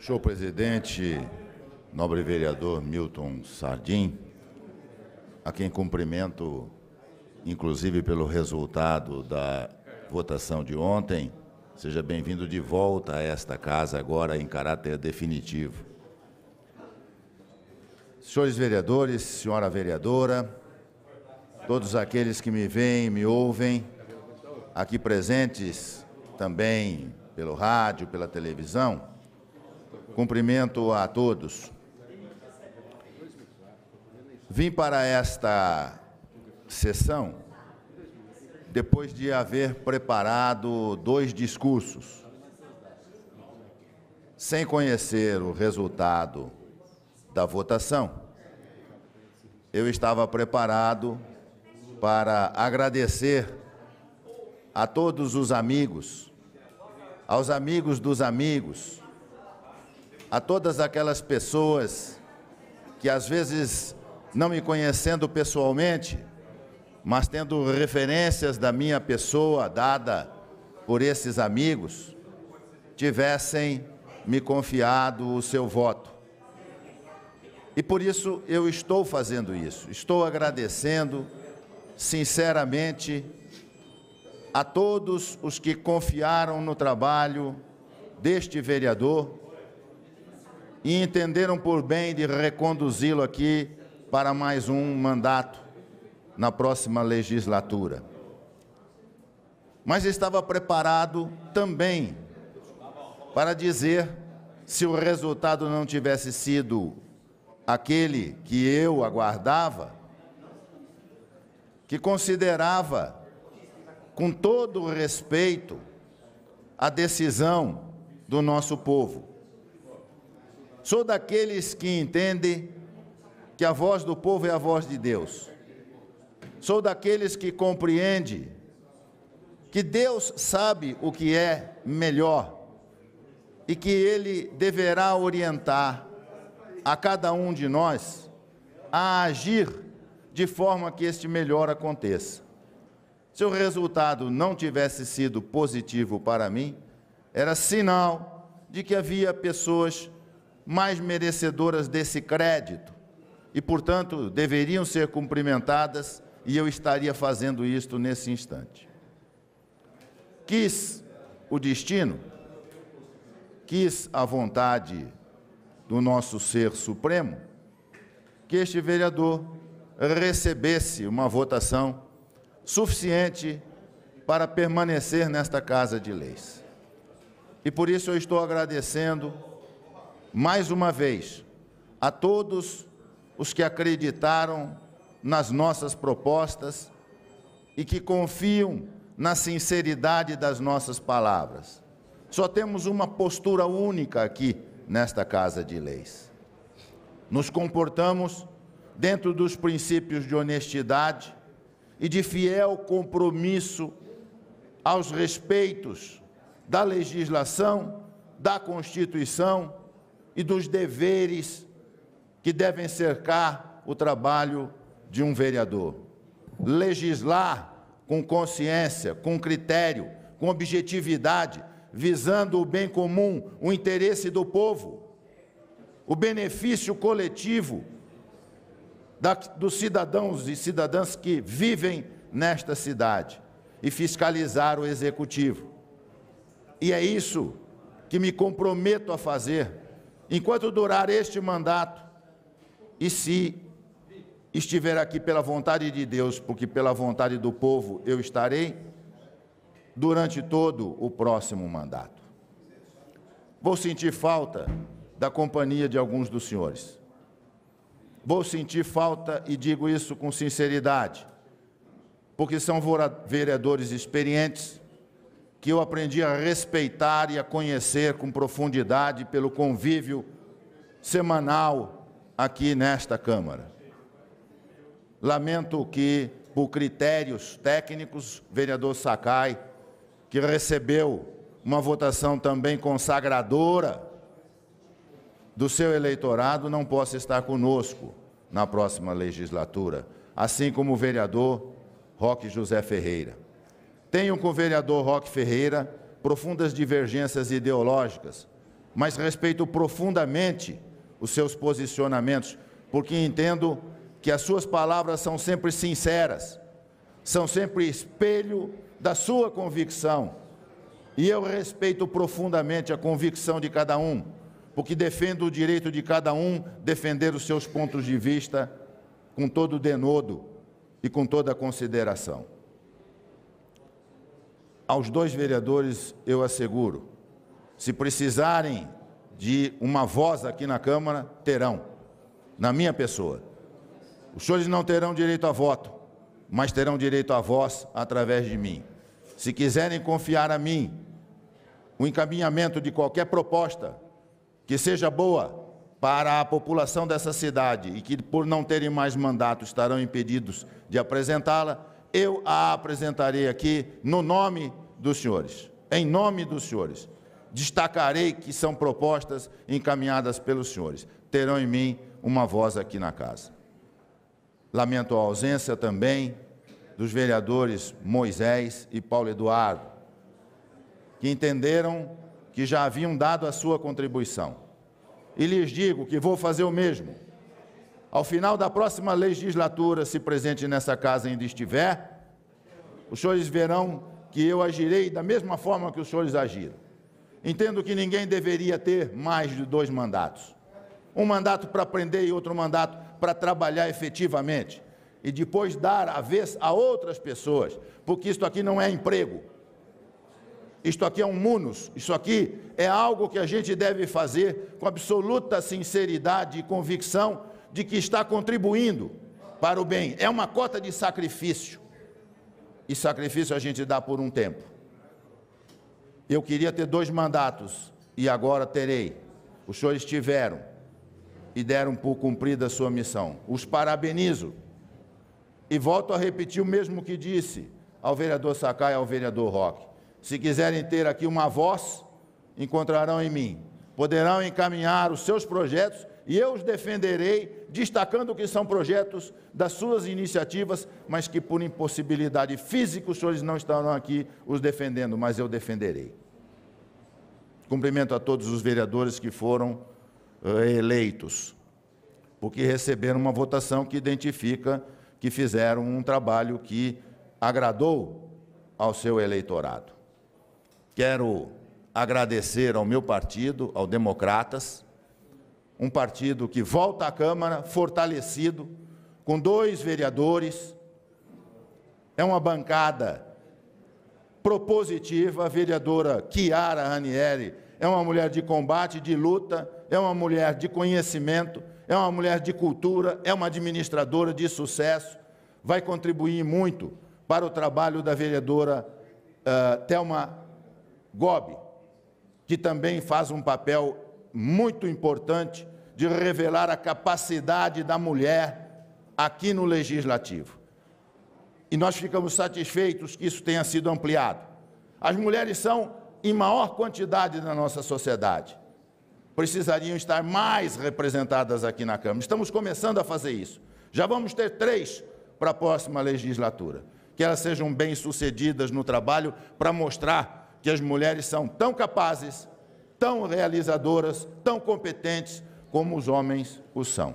Senhor presidente, nobre vereador Milton Sardim, a quem cumprimento, inclusive pelo resultado da votação de ontem, seja bem-vindo de volta a esta casa, agora em caráter definitivo. Senhores vereadores, senhora vereadora, todos aqueles que me veem, me ouvem, aqui presentes também pelo rádio, pela televisão, Cumprimento a todos. Vim para esta sessão depois de haver preparado dois discursos. Sem conhecer o resultado da votação, eu estava preparado para agradecer a todos os amigos, aos amigos dos amigos, a todas aquelas pessoas que às vezes, não me conhecendo pessoalmente, mas tendo referências da minha pessoa dada por esses amigos, tivessem me confiado o seu voto. E por isso eu estou fazendo isso. Estou agradecendo sinceramente a todos os que confiaram no trabalho deste vereador e entenderam por bem de reconduzi-lo aqui para mais um mandato na próxima legislatura. Mas estava preparado também para dizer se o resultado não tivesse sido aquele que eu aguardava, que considerava com todo o respeito a decisão do nosso povo. Sou daqueles que entendem que a voz do povo é a voz de Deus. Sou daqueles que compreende que Deus sabe o que é melhor e que ele deverá orientar a cada um de nós a agir de forma que este melhor aconteça. Se o resultado não tivesse sido positivo para mim, era sinal de que havia pessoas mais merecedoras desse crédito e, portanto, deveriam ser cumprimentadas e eu estaria fazendo isto nesse instante. Quis o destino, quis a vontade do nosso ser supremo que este vereador recebesse uma votação suficiente para permanecer nesta Casa de Leis. E por isso eu estou agradecendo mais uma vez, a todos os que acreditaram nas nossas propostas e que confiam na sinceridade das nossas palavras. Só temos uma postura única aqui nesta Casa de Leis. Nos comportamos dentro dos princípios de honestidade e de fiel compromisso aos respeitos da legislação, da Constituição e dos deveres que devem cercar o trabalho de um vereador. Legislar com consciência, com critério, com objetividade, visando o bem comum, o interesse do povo, o benefício coletivo da, dos cidadãos e cidadãs que vivem nesta cidade e fiscalizar o executivo. E é isso que me comprometo a fazer enquanto durar este mandato, e se estiver aqui pela vontade de Deus, porque pela vontade do povo eu estarei, durante todo o próximo mandato. Vou sentir falta da companhia de alguns dos senhores. Vou sentir falta, e digo isso com sinceridade, porque são vereadores experientes, que eu aprendi a respeitar e a conhecer com profundidade pelo convívio semanal aqui nesta Câmara. Lamento que, por critérios técnicos, o vereador Sakai, que recebeu uma votação também consagradora do seu eleitorado, não possa estar conosco na próxima legislatura, assim como o vereador Roque José Ferreira. Tenho com o vereador Roque Ferreira profundas divergências ideológicas, mas respeito profundamente os seus posicionamentos, porque entendo que as suas palavras são sempre sinceras, são sempre espelho da sua convicção. E eu respeito profundamente a convicção de cada um, porque defendo o direito de cada um defender os seus pontos de vista com todo o denodo e com toda a consideração aos dois vereadores eu asseguro, se precisarem de uma voz aqui na Câmara, terão, na minha pessoa. Os senhores não terão direito a voto, mas terão direito a voz através de mim. Se quiserem confiar a mim o encaminhamento de qualquer proposta que seja boa para a população dessa cidade e que, por não terem mais mandato, estarão impedidos de apresentá-la, eu a apresentarei aqui no nome dos senhores, em nome dos senhores. Destacarei que são propostas encaminhadas pelos senhores. Terão em mim uma voz aqui na casa. Lamento a ausência também dos vereadores Moisés e Paulo Eduardo, que entenderam que já haviam dado a sua contribuição. E lhes digo que vou fazer o mesmo ao final da próxima legislatura, se presente nessa casa ainda estiver, os senhores verão que eu agirei da mesma forma que os senhores agiram. Entendo que ninguém deveria ter mais de dois mandatos. Um mandato para aprender e outro mandato para trabalhar efetivamente. E depois dar a vez a outras pessoas, porque isto aqui não é emprego. Isto aqui é um munus, isso aqui é algo que a gente deve fazer com absoluta sinceridade e convicção de que está contribuindo para o bem. É uma cota de sacrifício. E sacrifício a gente dá por um tempo. Eu queria ter dois mandatos e agora terei. Os senhores tiveram e deram por cumprida a sua missão. Os parabenizo. E volto a repetir o mesmo que disse ao vereador Sakai e ao vereador Roque. Se quiserem ter aqui uma voz, encontrarão em mim. Poderão encaminhar os seus projetos e eu os defenderei, destacando que são projetos das suas iniciativas, mas que por impossibilidade física os senhores não estarão aqui os defendendo, mas eu defenderei. Cumprimento a todos os vereadores que foram uh, eleitos, porque receberam uma votação que identifica que fizeram um trabalho que agradou ao seu eleitorado. Quero agradecer ao meu partido, ao Democratas, um partido que volta à Câmara fortalecido, com dois vereadores. É uma bancada propositiva. A vereadora Chiara Ranieri é uma mulher de combate, de luta, é uma mulher de conhecimento, é uma mulher de cultura, é uma administradora de sucesso. Vai contribuir muito para o trabalho da vereadora uh, Thelma Gobi, que também faz um papel muito importante de revelar a capacidade da mulher aqui no legislativo. E nós ficamos satisfeitos que isso tenha sido ampliado. As mulheres são em maior quantidade na nossa sociedade. Precisariam estar mais representadas aqui na Câmara. Estamos começando a fazer isso. Já vamos ter três para a próxima legislatura. Que elas sejam bem-sucedidas no trabalho para mostrar que as mulheres são tão capazes tão realizadoras, tão competentes como os homens o são.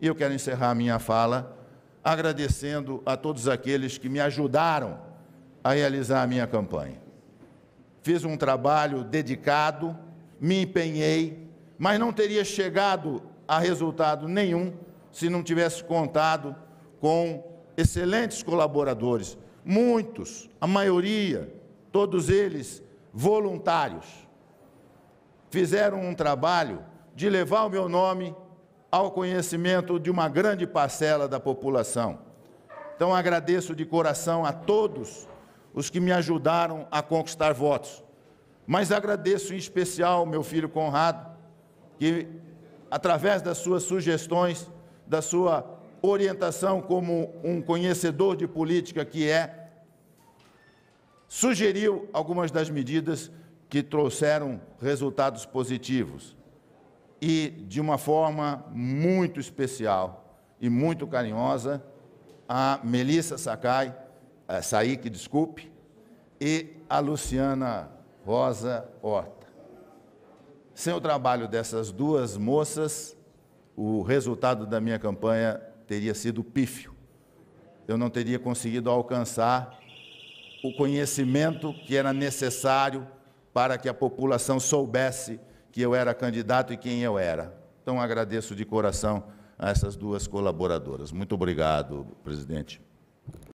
E eu quero encerrar a minha fala agradecendo a todos aqueles que me ajudaram a realizar a minha campanha. Fiz um trabalho dedicado, me empenhei, mas não teria chegado a resultado nenhum se não tivesse contado com excelentes colaboradores, muitos, a maioria, todos eles voluntários fizeram um trabalho de levar o meu nome ao conhecimento de uma grande parcela da população. Então agradeço de coração a todos os que me ajudaram a conquistar votos. Mas agradeço em especial meu filho Conrado, que através das suas sugestões, da sua orientação como um conhecedor de política que é, sugeriu algumas das medidas que trouxeram resultados positivos. E, de uma forma muito especial e muito carinhosa, a Melissa Sakai, a eh, Saik, desculpe, e a Luciana Rosa Horta. Sem o trabalho dessas duas moças, o resultado da minha campanha teria sido pífio. Eu não teria conseguido alcançar o conhecimento que era necessário para que a população soubesse que eu era candidato e quem eu era. Então agradeço de coração a essas duas colaboradoras. Muito obrigado, presidente.